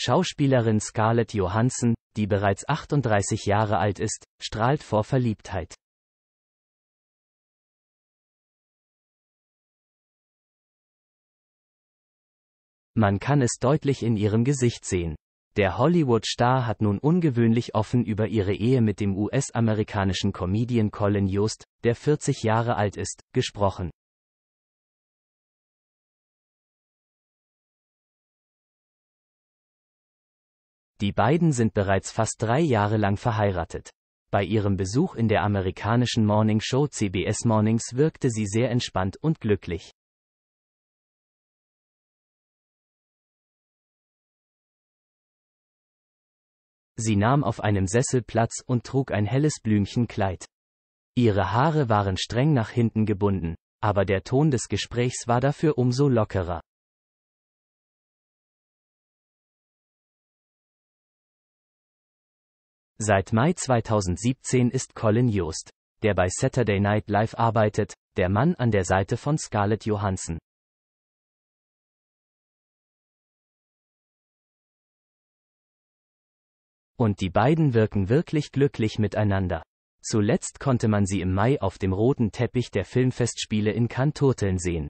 Schauspielerin Scarlett Johansson, die bereits 38 Jahre alt ist, strahlt vor Verliebtheit. Man kann es deutlich in ihrem Gesicht sehen. Der Hollywood-Star hat nun ungewöhnlich offen über ihre Ehe mit dem US-amerikanischen Comedian Colin Jost, der 40 Jahre alt ist, gesprochen. Die beiden sind bereits fast drei Jahre lang verheiratet. Bei ihrem Besuch in der amerikanischen Morning Show CBS Mornings wirkte sie sehr entspannt und glücklich. Sie nahm auf einem Sessel Platz und trug ein helles Blümchenkleid. Ihre Haare waren streng nach hinten gebunden, aber der Ton des Gesprächs war dafür umso lockerer. Seit Mai 2017 ist Colin Jost, der bei Saturday Night Live arbeitet, der Mann an der Seite von Scarlett Johansson. Und die beiden wirken wirklich glücklich miteinander. Zuletzt konnte man sie im Mai auf dem roten Teppich der Filmfestspiele in Cannes turteln sehen.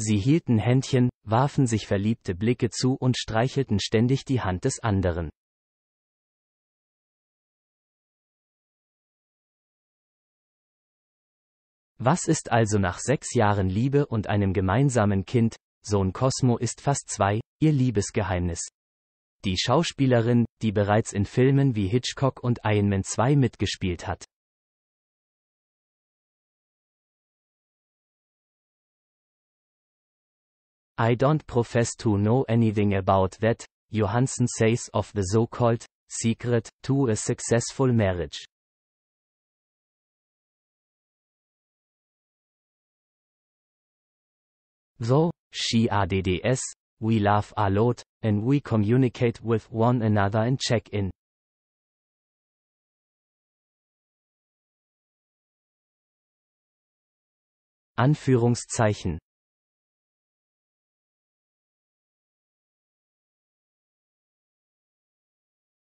Sie hielten Händchen, warfen sich verliebte Blicke zu und streichelten ständig die Hand des anderen. Was ist also nach sechs Jahren Liebe und einem gemeinsamen Kind, Sohn Cosmo ist fast zwei, ihr Liebesgeheimnis? Die Schauspielerin, die bereits in Filmen wie Hitchcock und Iron Man 2 mitgespielt hat. I don't profess to know anything about that, Johansen says of the so-called secret to a successful marriage. So, she adds, we laugh a lot, and we communicate with one another and check in. Anführungszeichen